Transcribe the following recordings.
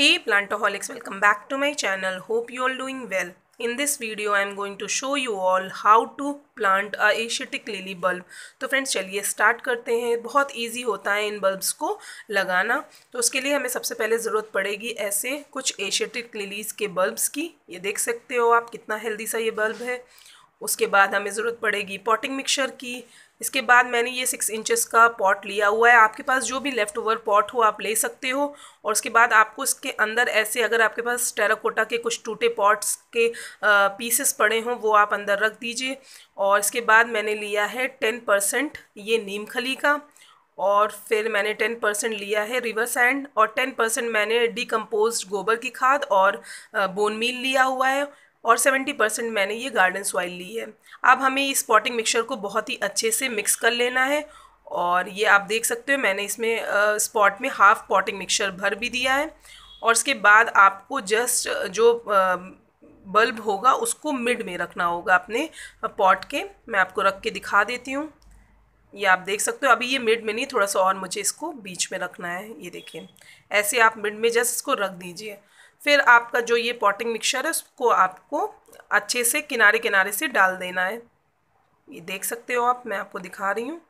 Hey Plantaholics, welcome back to my channel hope you are doing well in this video I am going to show you all how to plant a Asiatic lily bulb तो friends चलिए start करते हैं बहुत easy होता है इन bulbs को लगाना तो उसके लिए हमें सबसे पहले ज़रूरत पड़ेगी ऐसे कुछ एशियटिक लिलीज़ के बल्ब्स की ये देख सकते हो आप कितना हेल्दी सा ये बल्ब है उसके बाद हमें ज़रूरत पड़ेगी पॉटिंग मिक्सर की इसके बाद मैंने ये सिक्स इंचेस का पॉट लिया हुआ है आपके पास जो भी लेफ़्ट ओवर पॉट हो आप ले सकते हो और उसके बाद आपको इसके अंदर ऐसे अगर आपके पास टेराकोटा के कुछ टूटे पॉट्स के पीसेस पड़े हों वो आप अंदर रख दीजिए और इसके बाद मैंने लिया है टेन परसेंट ये नीम खली का और फिर मैंने टेन परसेंट लिया है रिवर सैंड और टेन परसेंट मैंने डिकम्पोज गोबर की खाद और बोन मील लिया हुआ है और 70 परसेंट मैंने ये गार्डन सॉइल ली है अब हमें इस पॉटिंग मिक्सचर को बहुत ही अच्छे से मिक्स कर लेना है और ये आप देख सकते हो मैंने इसमें स्पॉट में हाफ़ पॉटिंग मिक्सचर भर भी दिया है और इसके बाद आपको जस्ट जो बल्ब होगा उसको मिड में रखना होगा अपने पॉट के मैं आपको रख के दिखा देती हूँ ये आप देख सकते हो अभी ये मिड में नहीं थोड़ा सा और मुझे इसको बीच में रखना है ये देखिए ऐसे आप मिड में जस्ट इसको रख दीजिए फिर आपका जो ये पॉटिंग मिक्सचर है उसको आपको अच्छे से किनारे किनारे से डाल देना है ये देख सकते हो आप मैं आपको दिखा रही हूँ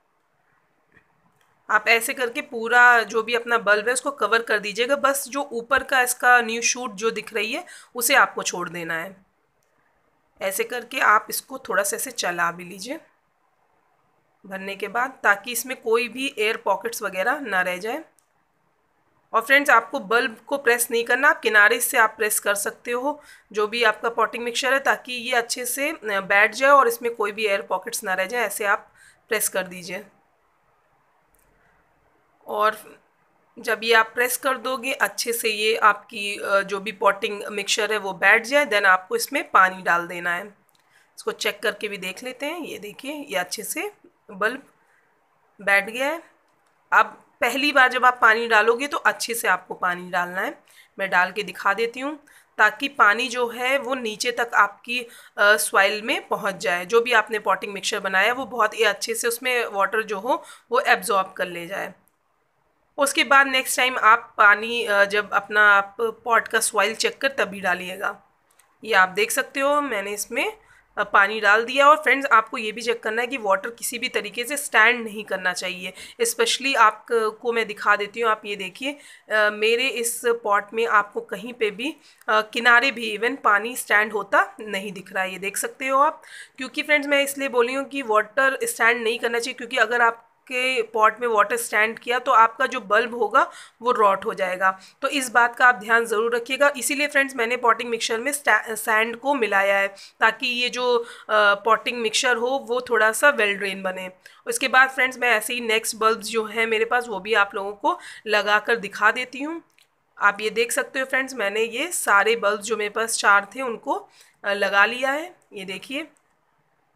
आप ऐसे करके पूरा जो भी अपना बल्ब है उसको कवर कर दीजिएगा बस जो ऊपर का इसका न्यू शूट जो दिख रही है उसे आपको छोड़ देना है ऐसे करके आप इसको थोड़ा सा ऐसे चला भी लीजिए भरने के बाद ताकि इसमें कोई भी एयर पॉकेट्स वगैरह ना रह जाए और फ्रेंड्स आपको बल्ब को प्रेस नहीं करना आप किनारे से आप प्रेस कर सकते हो जो भी आपका पॉटिंग मिक्सचर है ताकि ये अच्छे से बैठ जाए और इसमें कोई भी एयर पॉकेट्स ना रह जाए ऐसे आप प्रेस कर दीजिए और जब ये आप प्रेस कर दोगे अच्छे से ये आपकी जो भी पॉटिंग मिक्सचर है वो बैठ जाए देन आपको इसमें पानी डाल देना है इसको चेक करके भी देख लेते हैं ये देखिए ये अच्छे से बल्ब बैठ गया है अब पहली बार जब आप पानी डालोगे तो अच्छे से आपको पानी डालना है मैं डाल के दिखा देती हूँ ताकि पानी जो है वो नीचे तक आपकी सॉइल में पहुँच जाए जो भी आपने पॉटिंग मिक्सर बनाया वो बहुत ही अच्छे से उसमें वाटर जो हो वो एब्जॉर्ब कर ले जाए उसके बाद नेक्स्ट टाइम आप पानी जब अपना आप पॉट का सॉइल चेक कर तभी डालिएगा ये आप देख सकते हो मैंने इसमें पानी डाल दिया और फ्रेंड्स आपको ये भी चेक करना है कि वाटर किसी भी तरीके से स्टैंड नहीं करना चाहिए स्पेशली आपको मैं दिखा देती हूँ आप ये देखिए मेरे इस पॉट में आपको कहीं पे भी आ, किनारे भी इवन पानी स्टैंड होता नहीं दिख रहा है ये देख सकते हो आप क्योंकि फ्रेंड्स मैं इसलिए बोली हूँ कि वाटर स्टैंड नहीं करना चाहिए क्योंकि अगर आप के पॉट में वाटर स्टैंड किया तो आपका जो बल्ब होगा वो रॉट हो जाएगा तो इस बात का आप ध्यान ज़रूर रखिएगा इसीलिए फ्रेंड्स मैंने पॉटिंग मिक्सर में सैंड को मिलाया है ताकि ये जो पॉटिंग मिक्सर हो वो थोड़ा सा वेल ड्रेन बने उसके बाद फ्रेंड्स मैं ऐसे ही नेक्स्ट बल्ब जो हैं मेरे पास वो भी आप लोगों को लगा कर दिखा देती हूँ आप ये देख सकते हो फ्रेंड्स मैंने ये सारे बल्ब जो मेरे पास चार थे उनको लगा लिया है ये देखिए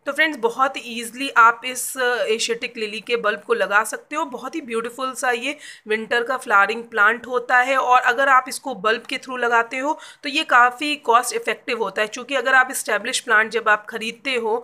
तो फ्रेंड्स बहुत ईजिली आप इस एशियटिक लिली के बल्ब को लगा सकते हो बहुत ही ब्यूटीफुल सा ये विंटर का फ्लावरिंग प्लांट होता है और अगर आप इसको बल्ब के थ्रू लगाते हो तो ये काफ़ी कॉस्ट इफेक्टिव होता है क्योंकि अगर आप इस्टेब्लिश प्लांट जब आप ख़रीदते हो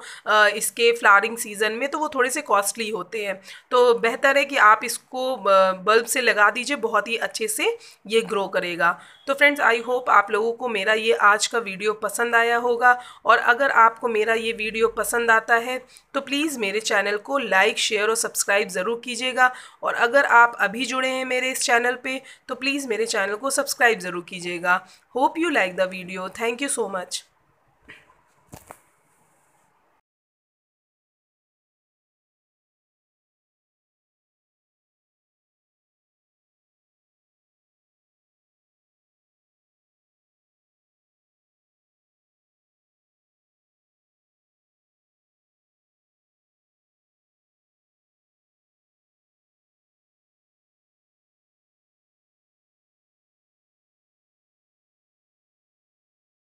इसके फ्लावरिंग सीज़न में तो वो थोड़े से कॉस्टली होते हैं तो बेहतर है कि आप इसको बल्ब से लगा दीजिए बहुत ही अच्छे से ये ग्रो करेगा तो फ्रेंड्स आई होप आप लोगों को मेरा ये आज का वीडियो पसंद आया होगा और अगर आपको मेरा ये वीडियो पसंद पसंद आता है तो प्लीज़ मेरे चैनल को लाइक शेयर और सब्सक्राइब ज़रूर कीजिएगा और अगर आप अभी जुड़े हैं मेरे इस चैनल पे तो प्लीज़ मेरे चैनल को सब्सक्राइब ज़रूर कीजिएगा hope you like the video thank you so much